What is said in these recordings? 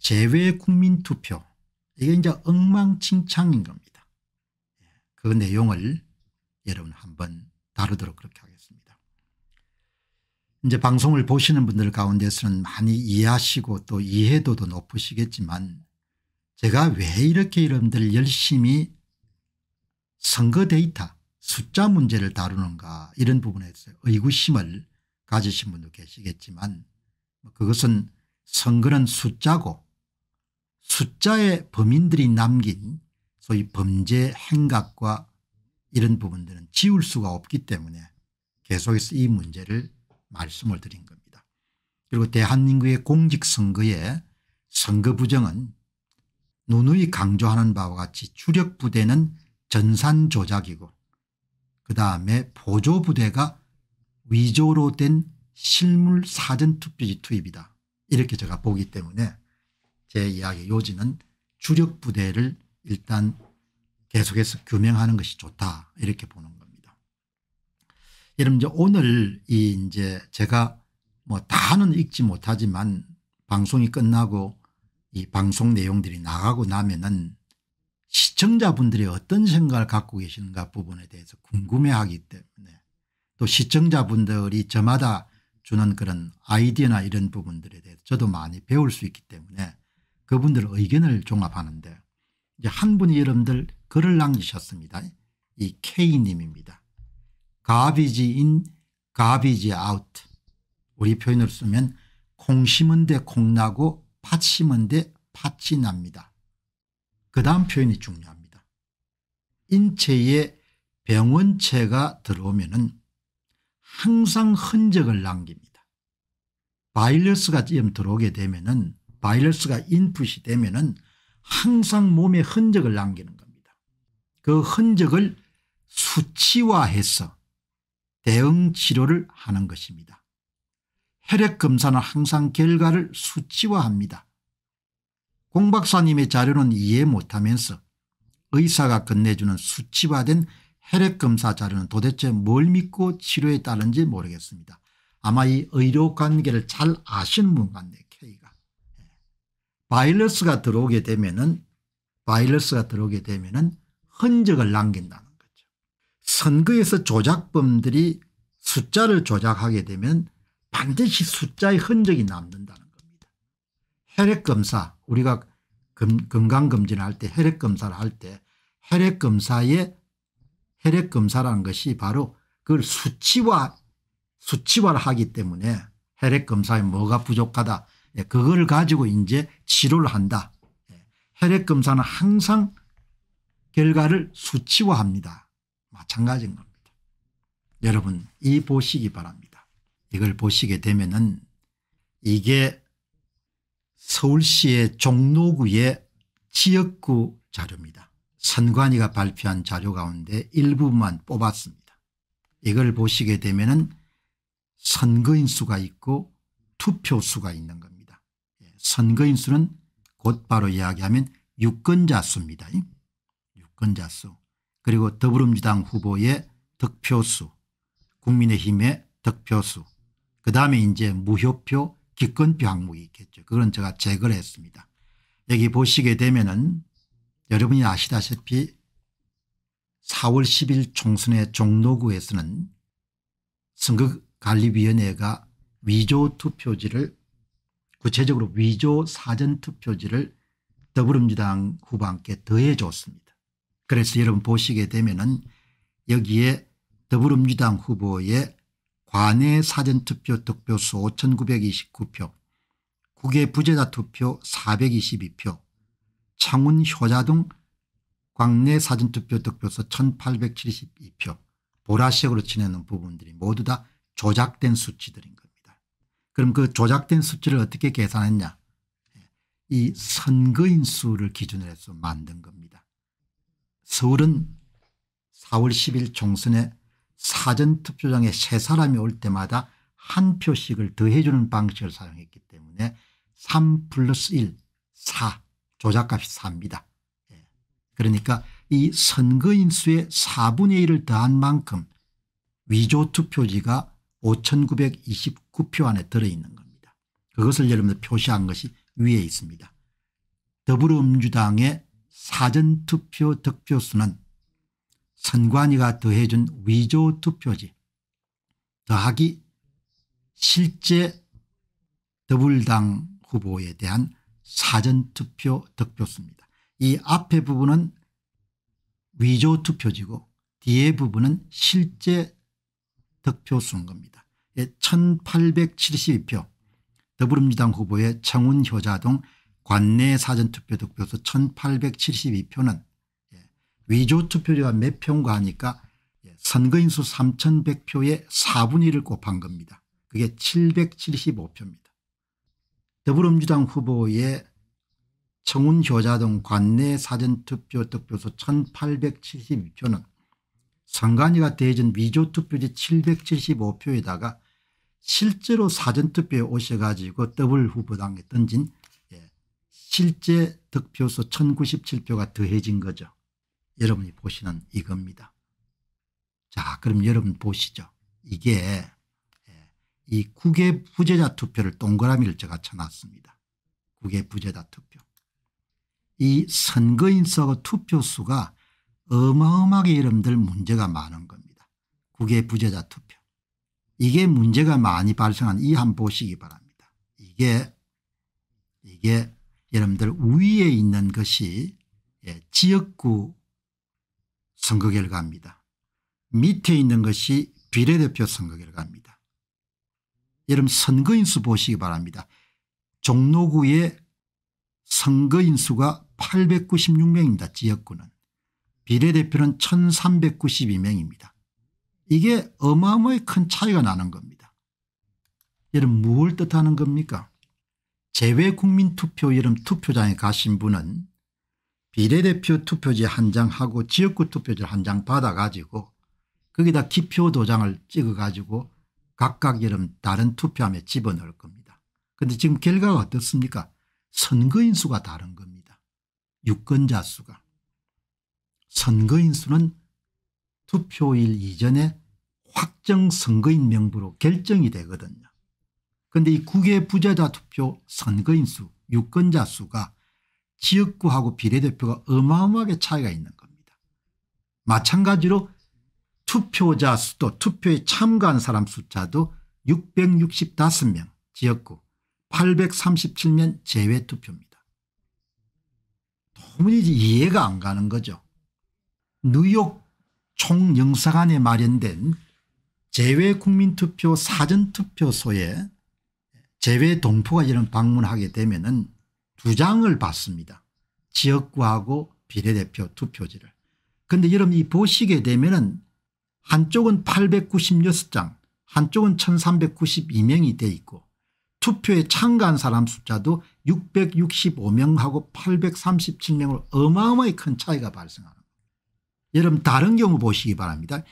재외 국민 투표 이게 이제 엉망진창인 겁니다. 그 내용을 여러분 한번 다루도록 그렇게 하겠습니다. 이제 방송을 보시는 분들 가운데서는 많이 이해하시고 또 이해도도 높으시겠지만 제가 왜 이렇게 여러분들 열심히 선거 데이터 숫자 문제를 다루는가 이런 부분에서 의구심을 가지신 분도 계시겠지만 그것은 선거는 숫자고 숫자의 범인들이 남긴 소위 범죄 행각과 이런 부분들은 지울 수가 없기 때문에 계속해서 이 문제를 말씀을 드린 겁니다. 그리고 대한민국의 공직선거에 선거부정은 누누이 강조하는 바와 같이 주력부대는 전산 조작이고 그 다음에 보조부대가 위조로 된 실물 사전투표지 투입이다. 이렇게 제가 보기 때문에 제 이야기 요지는 주력 부대를 일단 계속해서 규명하는 것이 좋다 이렇게 보는 겁니다. 여러분 이제 오늘 이 이제 제가 뭐 다는 읽지 못하지만 방송이 끝나고 이 방송 내용들이 나가고 나면은 시청자분들이 어떤 생각을 갖고 계시는가 부분에 대해서 궁금해하기 때문에 또 시청자분들이 저마다 주는 그런 아이디어나 이런 부분들에 대해서 저도 많이 배울 수 있기 때문에 그분들 의견을 종합하는데 이제 한 분이 여러분들 글을 남기셨습니다. 이 K님입니다. 가비지 인 가비지 아웃 우리 표현을 쓰면 콩 심은 데 콩 나고 팥 심은 데 팥이 납니다. 그 다음 표현이 중요합니다. 인체에 병원체가 들어오면 은 항상 흔적을 남깁니다. 바이러스가 들어오게 되면 은 바이러스가 인풋이 되면은 항상 몸에 흔적을 남기는 겁니다. 그 흔적을 수치화해서 대응 치료를 하는 것입니다. 혈액 검사는 항상 결과를 수치화합니다. 공 박사님의 자료는 이해 못하면서 의사가 건네주는 수치화된 혈액 검사 자료는 도대체 뭘 믿고 치료에 따른지 모르겠습니다. 아마 이 의료 관계를 잘 아시는 분 같네요. 바이러스가 들어오게 되면은 바이러스가 들어오게 되면은 흔적을 남긴다는 거죠. 선거에서 조작범들이 숫자를 조작하게 되면 반드시 숫자의 흔적이 남는다는 겁니다. 혈액검사 우리가 건강검진을 할때 혈액검사를 할 때 혈액검사의 혈액검사라는 것이 바로 그걸 수치화 수치화를 하기 때문에 혈액검사에 뭐가 부족하다 예, 그걸 가지고 이제 치료를 한다. 예, 혈액검사는 항상 결과를 수치화합니다. 마찬가지인 겁니다. 여러분 이 보시기 바랍니다. 이걸 보시게 되면 은 이게 서울시의 종로구의 지역구 자료입니다. 선관위가 발표한 자료 가운데 일부만 뽑았습니다. 이걸 보시게 되면 은 선거인 수가 있고 투표 수가 있는 겁니다. 선거인 수는 곧바로 이야기하면 유권자 수입니다. 유권자 수 그리고 더불어민주당 후보의 득표수 국민의힘의 득표수 그 다음에 이제 무효표 기권표 항목이 있겠죠. 그건 제가 제거를 했습니다. 여기 보시게 되면은 여러분이 아시다시피 4월 10일 총선의 종로구에서는 선거관리위원회가 위조 투표지를 구체적으로 위조 사전투표지를 더불어민주당 후보한테 더해줬습니다. 그래서 여러분 보시게 되면 은 여기에 더불어민주당 후보의 관내 사전투표 득표수 5929표 국외 부재자 투표 422표 창원 효자 등 광내 사전투표 득표수 1872표 보라색으로 지내는 부분들이 모두 다 조작된 수치들인 겁니다. 그럼 그 조작된 수치를 어떻게 계산했냐 이 선거인 수를 기준으로 해서 만든 겁니다. 서울은 4월 10일 총선에 사전투표장에 세 사람이 올 때마다 한 표씩을 더해주는 방식을 사용했기 때문에 3 플러스 1, 4 조작값이 4입니다. 예. 그러니까 이 선거인수의 4분의 1을 더한 만큼 위조투표지가 구표 안에 들어있는 겁니다. 그것을 여러분들 표시한 것이 위에 있습니다. 더불어민주당의 사전투표 득표수는 선관위가 더해준 위조투표지 더하기 실제 더불당 후보에 대한 사전투표 득표수입니다. 이 앞에 부분은 위조투표지고 뒤에 부분은 실제 득표수인 겁니다. 1872표 예, 예, 더불어민주당 후보의 청운 효자동 관내 사전투표 득표수 1872표는 위조투표료가 몇 표인가 하니까 선거인수 3100표의 4분의 1을 곱한 겁니다. 그게 775표입니다. 더불어민주당 후보의 청운 효자동 관내 사전투표 득표수 1872표는 선관위가 대진 위조투표지 775표에다가 실제로 사전투표에 오셔가지고 더블 후보당에 던진 예, 실제 득표수 1097표가 더해진 거죠. 여러분이 보시는 이겁니다. 자 그럼 여러분 보시죠. 이게 예, 이 국외 부재자 투표를 동그라미를 제가 쳐놨습니다. 국외 부재자 투표. 이선거인수하 투표수가 어마어마하게 여러분들 문제가 많은 겁니다. 국외 부재자 투표. 이게 문제가 많이 발생한 이 한 보시기 바랍니다. 이게 이게 여러분들 위에 있는 것이 예, 지역구 선거 결과입니다. 밑에 있는 것이 비례대표 선거 결과입니다. 여러분 선거인수 보시기 바랍니다. 종로구의 선거인수가 896명입니다. 지역구는. 비례대표는 1392명입니다. 이게 어마어마히 큰 차이가 나는 겁니다. 여러분 무엇 뜻하는 겁니까 제외국민투표 여름 투표장에 가신 분은 비례대표 투표지 한 장하고 지역구 투표지 한 장 받아가지고 거기다 기표 도장을 찍어가지고 각각 여름 다른 투표함에 집어넣을 겁니다. 그런데 지금 결과가 어떻습니까 선거인 수가 다른 겁니다. 유권자 수가. 선거인 수는 투표일 이전에 확정 선거인 명부로 결정이 되거든요. 그런데 이 국외 부자자 투표 선거인 수 유권자 수가 지역구하고 비례대표가 어마어마하게 차이가 있는 겁니다. 마찬가지로 투표자 수도 투표에 참가한 사람 숫자도 665명 지역구 837명 제외 투표입니다. 도무지 이해가 안 가는 거죠. 뉴욕 총영사관에 마련된 제외국민투표 사전투표소에 제외동포가 이런 방문하게 되면 은두 장을 받습니다. 지역구하고 비례대표 투표지를. 그런데 여러분 이 보시게 되면 은 한쪽은 896장 한쪽은 1392명이 돼 있고 투표에 참가한 사람 숫자도 665명하고 837명으로 어마어마히 큰 차이가 발생합니다. 여러분 다른 경우 보시기 바랍니다.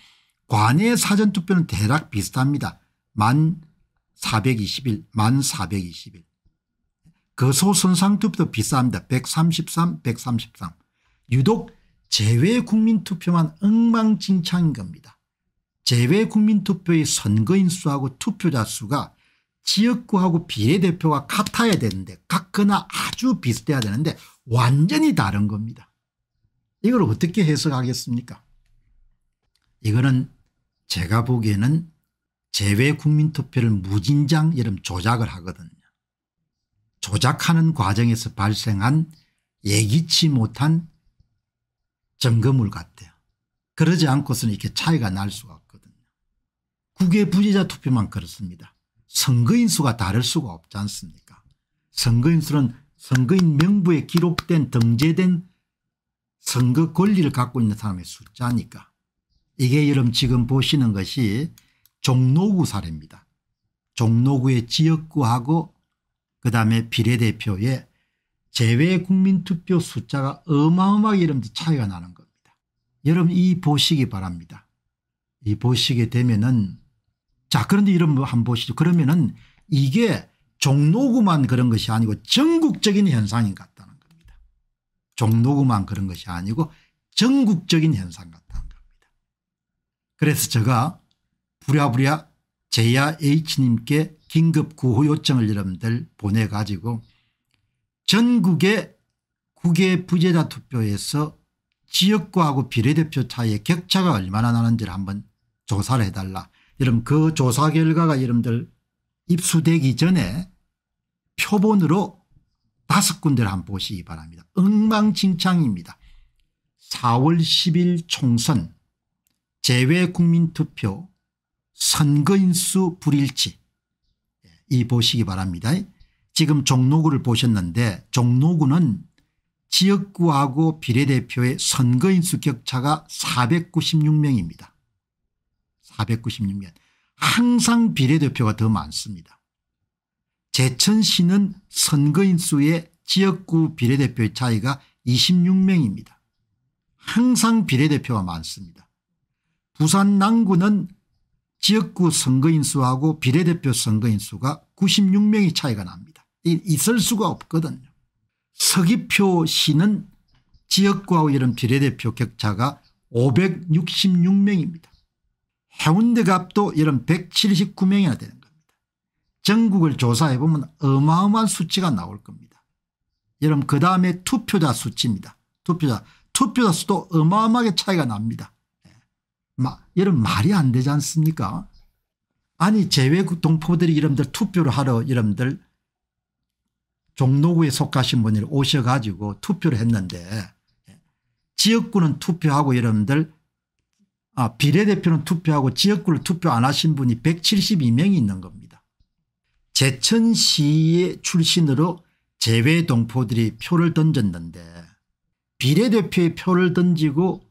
관외 사전투표는 대략 비슷합니다. 만 421, 만 421. 거소선상투표도 비쌉니다. 133, 133. 유독 재외국민투표만 엉망진창인 겁니다. 재외국민투표의 선거인 수하고 투표자 수가 지역구하고 비례대표가 같아야 되는데 같거나 아주 비슷해야 되는데 완전히 다른 겁니다. 이걸 어떻게 해석하겠습니까 이거는 제가 보기에는 재외 국민투표를 무진장 이름 조작을 하거든요. 조작하는 과정에서 발생한 예기치 못한 점검물 같아요. 그러지 않고서는 이렇게 차이가 날 수가 없거든요. 국외 부재자 투표만 그렇습니다. 선거인 수가 다를 수가 없지 않습니까 선거인 수는 선거인 명부에 기록된 등재된 선거 권리를 갖고 있는 사람의 숫자니까. 이게 여러분 지금 보시는 것이 종로구 사례입니다. 종로구의 지역구하고 그다음에 비례대표의 제외국민투표 숫자가 어마어마하게 여러분 들 차이가 나는 겁니다. 여러분 이 보시기 바랍니다. 이 보시게 되면은 자 그런데 이런 거 한번 보시죠. 그러면은 이게 종로구만 그런 것이 아니고 전국적인 현상인 것 같아요. 종로구만 그런 것이 아니고 전국적인 현상 같다는 겁니다. 그래서 제가 부랴부랴 제야 H님께 긴급 구호 요청을 여러분들 보내가지고 전국의 국외 부재자 투표에서 지역구하고 비례대표 차이의 격차가 얼마나 나는지를 한번 조사를 해달라. 여러분 그 조사 결과가 여러분들 입수되기 전에 표본으로 다섯 군데를 한번 보시기 바랍니다. 엉망진창입니다. 4월 10일 총선 재외국민투표 선거인수 불일치 예, 이 보시기 바랍니다. 지금 종로구를 보셨는데 종로구는 지역구하고 비례대표의 선거인수 격차가 496명입니다. 496명. 항상 비례대표가 더 많습니다. 제천 시는 선거인 수의 지역구 비례대표의 차이가 26명입니다. 항상 비례대표가 많습니다. 부산 남구는 지역구 선거인 수하고 비례대표 선거인 수가 96명이 차이가 납니다. 있을 수가 없거든요. 서귀표 시는 지역구하고 이런 비례대표 격차가 566명입니다. 해운대갑도 이런 179명이나 되는 전국을 조사해 보면 어마어마한 수치가 나올 겁니다. 여러분 그 다음에 투표자 수치입니다. 투표자 투표자 수도 어마어마하게 차이가 납니다. 예. 마, 여러분 말이 안 되지 않습니까? 아니 제외국 동포들이 여러분들 투표를 하러 여러분들 종로구에 속하신 분이 오셔가지고 투표를 했는데 예. 지역구는 투표하고 여러분들 아, 비례대표는 투표하고 지역구를 투표 안 하신 분이 172명이 있는 겁니다. 제천시의 출신으로 재외 동포들이 표를 던졌는데 비례대표의 표를 던지고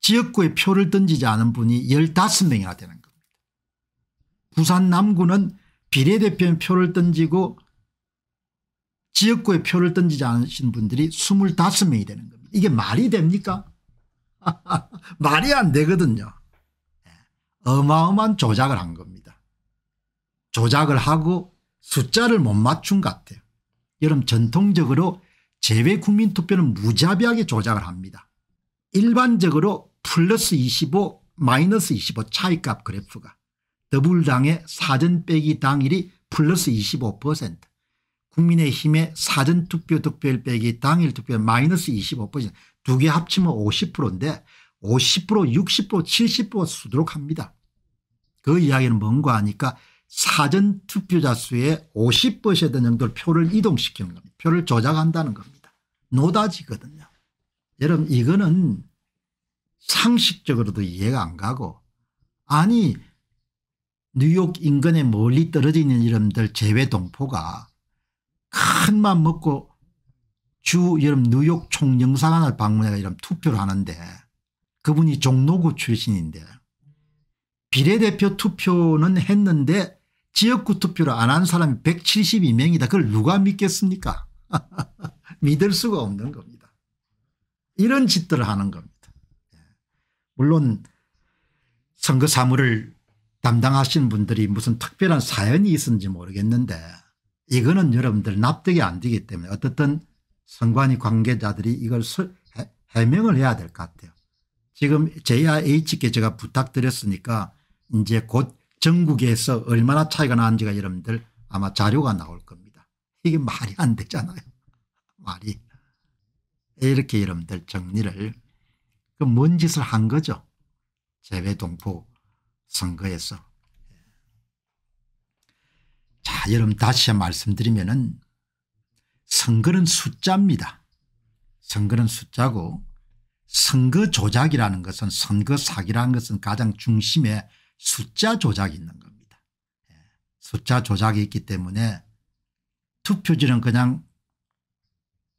지역구의 표를 던지지 않은 분이 15명이나 되는 겁니다. 부산 남구는 비례대표의 표를 던지고 지역구의 표를 던지지 않으신 분들이 25명이 되는 겁니다. 이게 말이 됩니까? 말이 안 되거든요. 예, 어마어마한 조작을 한 겁니다. 조작을 하고 숫자를 못 맞춘 것 같아요. 여러분 전통적으로 재외 국민투표는 무자비하게 조작을 합니다. 일반적으로 플러스 25 마이너스 25 차이값 그래프가 더불당의 사전 빼기 당일이 플러스 25% 국민의힘의 사전투표 득표율 빼기 당일 투표 마이너스 25%두 개 합치면 50%인데 50% 60% 70% 수도록 합니다. 그 이야기는 뭔가 하니까 사전 투표자 수의 50% 정도를 표를 이동시키는 겁니다. 표를 조작한다는 겁니다. 노다지거든요. 여러분 이거는 상식적으로도 이해가 안 가고 아니 뉴욕 인근에 멀리 떨어져 있는 이름들 제외 동포가 큰맘 먹고 주 여름 뉴욕 총영사관을 방문해 이름 투표를 하는데 그분이 종로구 출신인데 비례대표 투표는 했는데 지역구 투표를 안 한 사람이 172명이다. 그걸 누가 믿겠습니까? 믿을 수가 없는 겁니다. 이런 짓들을 하는 겁니다. 예. 물론 선거 사무를 담당하신 분들이 무슨 특별한 사연이 있었는지 모르겠는데 이거는 여러분들 납득이 안 되기 때문에 어떻든 선관위 관계자들이 이걸 해명을 해야 될 것 같아요. 지금 JIH께 제가 부탁드렸으니까 이제 곧 전국에서 얼마나 차이가 나는지가 여러분들 아마 자료가 나올 겁니다. 이게 말이 안 되잖아요. 말이. 이렇게 여러분들 정리를 그 뭔 짓을 한 거죠. 재외동포 선거에서. 자 여러분 다시 말씀드리면 은 선거는 숫자입니다. 선거는 숫자고 선거 조작이라는 것은 선거 사기라는 것은 가장 중심에 숫자 조작이 있는 겁니다. 예. 숫자 조작이 있기 때문에 투표지는 그냥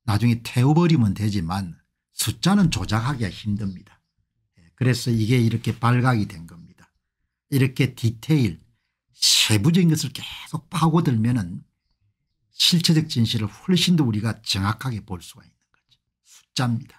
나중에 태워버리면 되지만 숫자는 조작하기가 힘듭니다. 예. 그래서 이게 이렇게 발각이 된 겁니다. 이렇게 디테일 세부적인 것을 계속 파고들면 은 실체적 진실을 훨씬 더 우리가 정확하게 볼 수가 있는 거죠. 숫자입니다.